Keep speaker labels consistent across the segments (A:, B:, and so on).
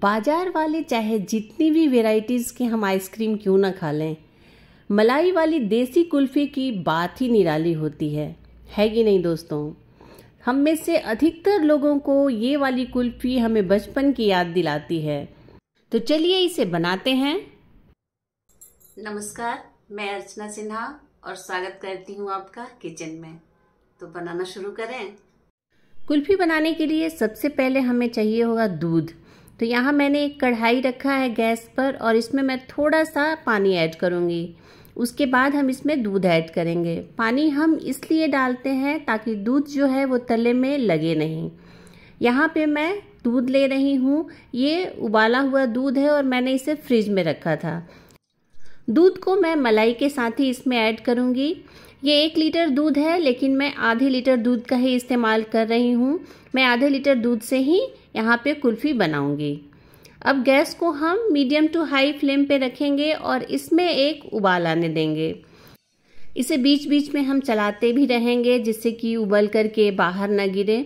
A: बाजार वाले चाहे जितनी भी वेराइटीज़ की हम आइसक्रीम क्यों ना खा लें मलाई वाली देसी कुल्फ़ी की बात ही निराली होती है है कि नहीं दोस्तों हम में से अधिकतर लोगों को ये वाली कुल्फ़ी हमें बचपन की याद दिलाती है तो चलिए इसे बनाते हैं नमस्कार मैं अर्चना सिन्हा और स्वागत करती हूँ आपका किचन में तो बनाना शुरू करें कुल्फ़ी बनाने के लिए सबसे पहले हमें चाहिए होगा दूध तो यहाँ मैंने एक कढ़ाई रखा है गैस पर और इसमें मैं थोड़ा सा पानी ऐड करूँगी उसके बाद हम इसमें दूध ऐड करेंगे पानी हम इसलिए डालते हैं ताकि दूध जो है वो तले में लगे नहीं यहाँ पे मैं दूध ले रही हूँ ये उबाला हुआ दूध है और मैंने इसे फ्रिज में रखा था दूध को मैं मलाई के साथ ही इसमें ऐड करूँगी ये एक लीटर दूध है लेकिन मैं आधे लीटर दूध का ही इस्तेमाल कर रही हूँ मैं आधे लीटर दूध से ही यहाँ पे कुल्फ़ी बनाऊँगी अब गैस को हम मीडियम टू हाई फ्लेम पे रखेंगे और इसमें एक उबाल आने देंगे इसे बीच बीच में हम चलाते भी रहेंगे जिससे कि उबल करके बाहर ना गिरे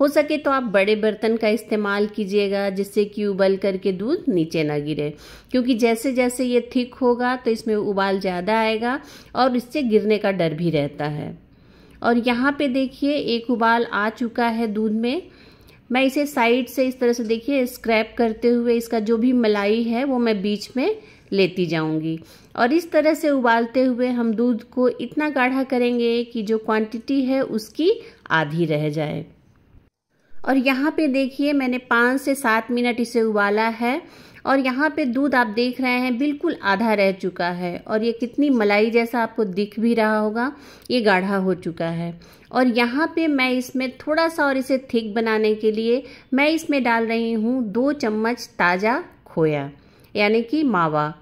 A: हो सके तो आप बड़े बर्तन का इस्तेमाल कीजिएगा जिससे कि उबल करके दूध नीचे ना गिरे क्योंकि जैसे जैसे ये थिक होगा तो इसमें उबाल ज़्यादा आएगा और इससे गिरने का डर भी रहता है और यहाँ पे देखिए एक उबाल आ चुका है दूध में मैं इसे साइड से इस तरह से देखिए स्क्रैप करते हुए इसका जो भी मलाई है वो मैं बीच में लेती जाऊंगी और इस तरह से उबालते हुए हम दूध को इतना गाढ़ा करेंगे कि जो क्वांटिटी है उसकी आधी रह जाए और यहाँ पे देखिए मैंने पाँच से सात मिनट इसे उबाला है और यहाँ पे दूध आप देख रहे हैं बिल्कुल आधा रह चुका है और ये कितनी मलाई जैसा आपको दिख भी रहा होगा ये गाढ़ा हो चुका है और यहाँ पे मैं इसमें थोड़ा सा और इसे थिक बनाने के लिए मैं इसमें डाल रही हूँ दो चम्मच ताज़ा खोया यानी कि मावा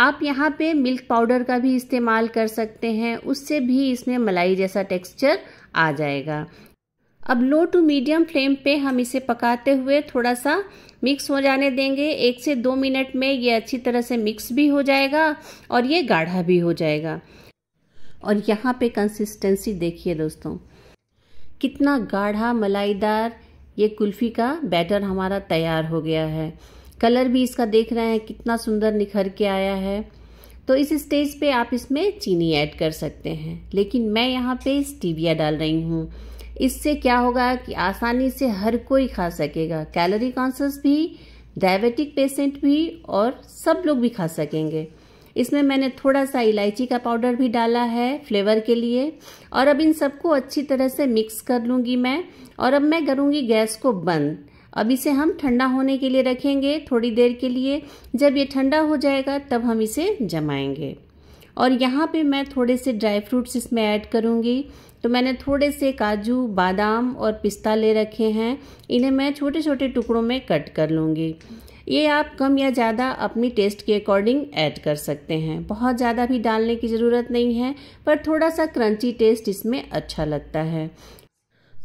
A: आप यहाँ पे मिल्क पाउडर का भी इस्तेमाल कर सकते हैं उससे भी इसमें मलाई जैसा टेक्सचर आ जाएगा अब लो टू मीडियम फ्लेम पे हम इसे पकाते हुए थोड़ा सा मिक्स हो जाने देंगे एक से दो मिनट में ये अच्छी तरह से मिक्स भी हो जाएगा और ये गाढ़ा भी हो जाएगा और यहाँ पे कंसिस्टेंसी देखिए दोस्तों कितना गाढ़ा मलाईदार ये कुल्फ़ी का बैटर हमारा तैयार हो गया है कलर भी इसका देख रहे हैं कितना सुंदर निखर के आया है तो इस स्टेज पे आप इसमें चीनी ऐड कर सकते हैं लेकिन मैं यहाँ पे स्टीविया डाल रही हूँ इससे क्या होगा कि आसानी से हर कोई खा सकेगा कैलोरी कॉन्सियस भी डायबिटिक पेशेंट भी और सब लोग भी खा सकेंगे इसमें मैंने थोड़ा सा इलायची का पाउडर भी डाला है फ्लेवर के लिए और अब इन सबको अच्छी तरह से मिक्स कर लूँगी मैं और अब मैं करूँगी गैस को बंद अब इसे हम ठंडा होने के लिए रखेंगे थोड़ी देर के लिए जब ये ठंडा हो जाएगा तब हम इसे जमाएंगे और यहाँ पे मैं थोड़े से ड्राई फ्रूट्स इसमें ऐड करूँगी तो मैंने थोड़े से काजू बादाम और पिस्ता ले रखे हैं इन्हें मैं छोटे छोटे टुकड़ों में कट कर लूँगी ये आप कम या ज़्यादा अपनी टेस्ट के अकॉर्डिंग ऐड कर सकते हैं बहुत ज़्यादा भी डालने की ज़रूरत नहीं है पर थोड़ा सा क्रंची टेस्ट इसमें अच्छा लगता है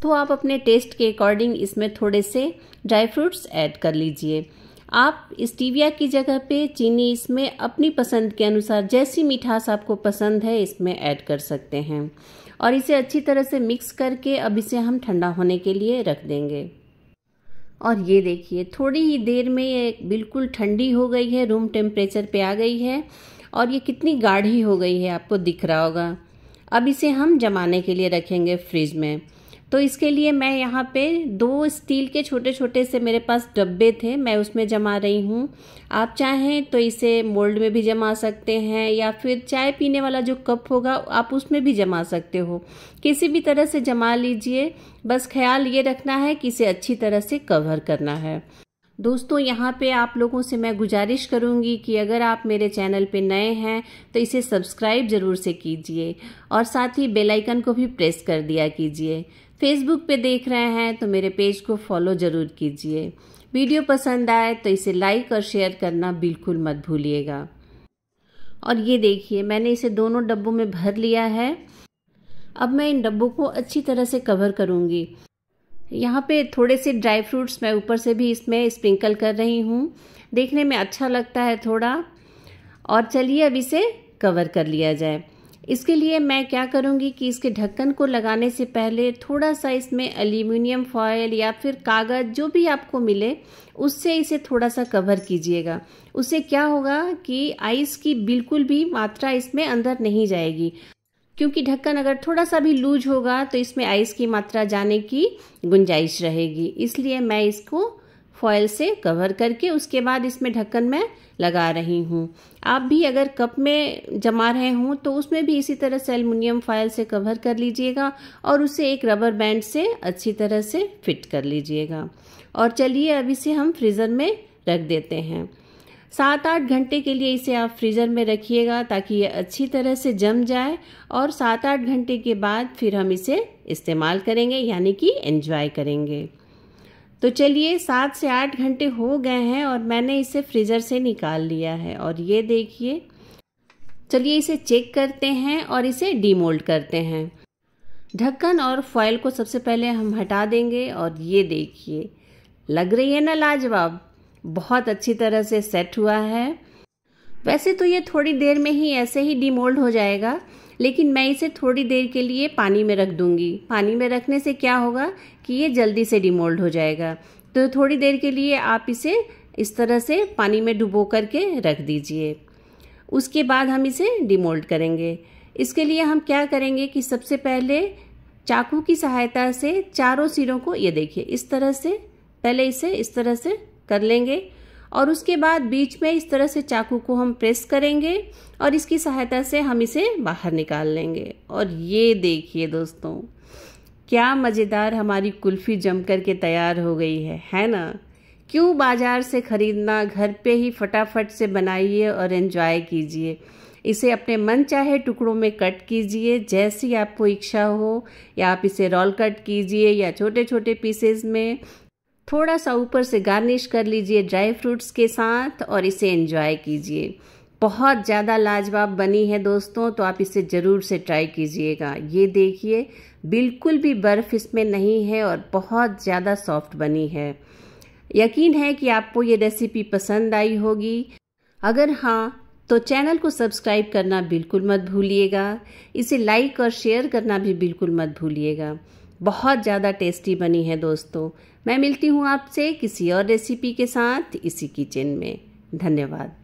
A: तो आप अपने टेस्ट के अकॉर्डिंग इसमें थोड़े से ड्राई फ्रूट्स ऐड कर लीजिए आप स्टीविया की जगह पे चीनी इसमें अपनी पसंद के अनुसार जैसी मिठास आपको पसंद है इसमें ऐड कर सकते हैं और इसे अच्छी तरह से मिक्स करके अब इसे हम ठंडा होने के लिए रख देंगे और ये देखिए थोड़ी ही देर में ये बिल्कुल ठंडी हो गई है रूम टेम्परेचर पे आ गई है और ये कितनी गाढ़ी हो गई है आपको दिख रहा होगा अब इसे हम जमाने के लिए रखेंगे फ्रिज में तो इसके लिए मैं यहाँ पे दो स्टील के छोटे छोटे से मेरे पास डब्बे थे मैं उसमें जमा रही हूँ आप चाहें तो इसे मोल्ड में भी जमा सकते हैं या फिर चाय पीने वाला जो कप होगा आप उसमें भी जमा सकते हो किसी भी तरह से जमा लीजिए बस ख्याल ये रखना है कि इसे अच्छी तरह से कवर करना है दोस्तों यहाँ पे आप लोगों से मैं गुजारिश करूँगी कि अगर आप मेरे चैनल पे नए हैं तो इसे सब्सक्राइब ज़रूर से कीजिए और साथ ही बेल आइकन को भी प्रेस कर दिया कीजिए फेसबुक पे देख रहे हैं तो मेरे पेज को फॉलो ज़रूर कीजिए वीडियो पसंद आए तो इसे लाइक और शेयर करना बिल्कुल मत भूलिएगा और ये देखिए मैंने इसे दोनों डब्बों में भर लिया है अब मैं इन डब्बों को अच्छी तरह से कवर करूँगी यहाँ पे थोड़े से ड्राई फ्रूट्स मैं ऊपर से भी इसमें स्प्रिंकल कर रही हूँ देखने में अच्छा लगता है थोड़ा और चलिए अब इसे कवर कर लिया जाए इसके लिए मैं क्या करूँगी कि इसके ढक्कन को लगाने से पहले थोड़ा सा इसमें एल्यूमिनियम फॉयल या फिर कागज़ जो भी आपको मिले उससे इसे थोड़ा सा कवर कीजिएगा उससे क्या होगा कि आइस की बिल्कुल भी मात्रा इसमें अंदर नहीं जाएगी क्योंकि ढक्कन अगर थोड़ा सा भी लूज होगा तो इसमें आइस की मात्रा जाने की गुंजाइश रहेगी इसलिए मैं इसको फॉयल से कवर करके उसके बाद इसमें ढक्कन मैं लगा रही हूँ आप भी अगर कप में जमा रहे हों तो उसमें भी इसी तरह से एलमिनियम फॉयल से कवर कर लीजिएगा और उसे एक रबर बैंड से अच्छी तरह से फिट कर लीजिएगा और चलिए अब इसे हम फ्रीज़र में रख देते हैं सात आठ घंटे के लिए इसे आप फ्रीज़र में रखिएगा ताकि ये अच्छी तरह से जम जाए और सात आठ घंटे के बाद फिर हम इसे इस्तेमाल करेंगे यानी कि एंजॉय करेंगे तो चलिए सात से आठ घंटे हो गए हैं और मैंने इसे फ्रीज़र से निकाल लिया है और ये देखिए चलिए इसे चेक करते हैं और इसे डीमोल्ड करते हैं ढक्कन और फॉयल को सबसे पहले हम हटा देंगे और ये देखिए लग रही है ना लाजवाब बहुत अच्छी तरह से सेट हुआ है वैसे तो ये थोड़ी देर में ही ऐसे ही डिमोल्ड हो जाएगा लेकिन मैं इसे थोड़ी देर के लिए पानी में रख दूंगी पानी में रखने से क्या होगा कि ये जल्दी से डिमोल्ड हो जाएगा तो थोड़ी देर के लिए आप इसे इस तरह से पानी में डुबो करके रख दीजिए उसके बाद हम इसे डिमोल्ड करेंगे इसके लिए हम क्या करेंगे कि सबसे पहले चाकू की सहायता से चारों सिरों को ये देखिए इस तरह से पहले इसे इस तरह से कर लेंगे और उसके बाद बीच में इस तरह से चाकू को हम प्रेस करेंगे और इसकी सहायता से हम इसे बाहर निकाल लेंगे और ये देखिए दोस्तों क्या मज़ेदार हमारी कुल्फ़ी जम कर के तैयार हो गई है है ना क्यों बाज़ार से ख़रीदना घर पे ही फटाफट से बनाइए और एंजॉय कीजिए इसे अपने मन चाहे टुकड़ों में कट कीजिए जैसी आपको इच्छा हो या आप इसे रोल कट कीजिए या छोटे छोटे पीसेस में थोड़ा सा ऊपर से गार्निश कर लीजिए ड्राई फ्रूट्स के साथ और इसे एंजॉय कीजिए बहुत ज़्यादा लाजवाब बनी है दोस्तों तो आप इसे ज़रूर से ट्राई कीजिएगा ये देखिए बिल्कुल भी बर्फ़ इसमें नहीं है और बहुत ज़्यादा सॉफ्ट बनी है यकीन है कि आपको ये रेसिपी पसंद आई होगी अगर हाँ तो चैनल को सब्सक्राइब करना बिल्कुल मत भूलिएगा इसे लाइक और शेयर करना भी बिल्कुल मत भूलिएगा बहुत ज़्यादा टेस्टी बनी है दोस्तों मैं मिलती हूँ आपसे किसी और रेसिपी के साथ इसी किचन में धन्यवाद